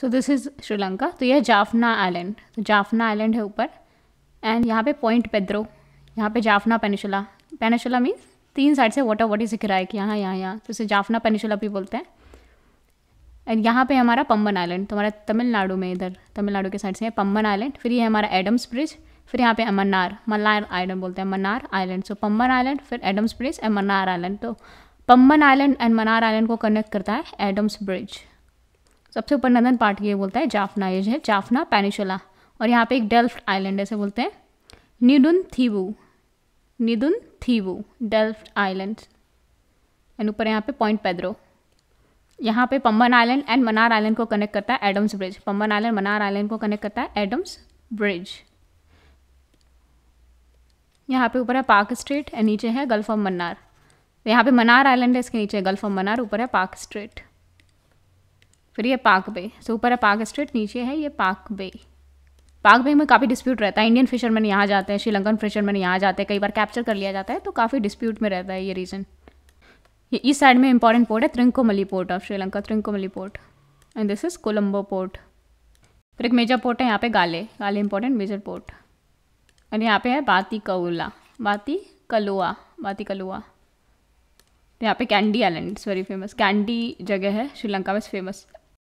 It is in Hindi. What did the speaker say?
सो दिस इज़ श्रीलंका तो यह जाफना आइलैंड तो जाफना आइलैंड है ऊपर एंड यहाँ पे पॉइंट पेद्रो यहाँ पे जाफना पेनिशुला पेनिशुला मीन्स तीन साइड से वाटर वॉडी से घिरा है कि यहाँ यहाँ यहाँ तो इसे जाफना पेनिशुला भी बोलते हैं एंड यहाँ पे हमारा पम्बन आइलैंड तो हमारा तमिलनाडु में इधर तमिलनाडु के साइड से है पम्बन आइलैंड फिर ये हमारा एडम्स ब्रिज फिर यहाँ पे मन्नार मनार आइलैंड बोलते हैं Mannar island so Pamban island फिर Adam's bridge and Mannar island तो Pamban island and Mannar island को कनेक्ट करता है एडम्स ब्रिज सबसे ऊपर नंदन पार्ट ये बोलता है जाफना ये है जाफना पेनिशुला और यहाँ पे एक डेल्फ्ट आइलैंड ऐसे बोलते हैं Neduntheevu Neduntheevu Delft island and ऊपर यहाँ पे पॉइंट पेद्रो यहाँ पे Pamban island and Mannar island को कनेक्ट करता है Adam's bridge Pamban island Mannar island को कनेक्ट करता है एडम्स ब्रिज यहाँ पे ऊपर है पार्क स्ट्रीट एंड नीचे है गल्फ ऑफ मन्नार यहाँ पे मनार आइलैंड है इसके नीचे गल्फ ऑफ मन्नार ऊपर है पार्क स्ट्रीट फिर ये पाक बे सो ऊपर है पाक स्ट्रेट नीचे है ये पाक बे पाक बे में काफ़ी डिस्प्यूट रहता है इंडियन फिशरमैन यहाँ जाते हैं श्रीलंकन फिशरमैन यहाँ जाते हैं कई बार कैप्चर कर लिया जाता है तो काफ़ी डिस्प्यूट में रहता है ये रीजन ये इस साइड में इंपॉर्टेंट पोर्ट है Trincomalee port of Sri Lanka Trincomalee port and this is Colombo port फिर एक मेजर पोर्ट है यहाँ पे गाले गाले इंपॉर्टेंट मेजर पोर्ट एंड यहाँ पे है बाती कौला बाती कलुआ बाती कलुआ यहाँ पे Kandy island it's very famous Kandy जगह है श्रीलंका में फेमस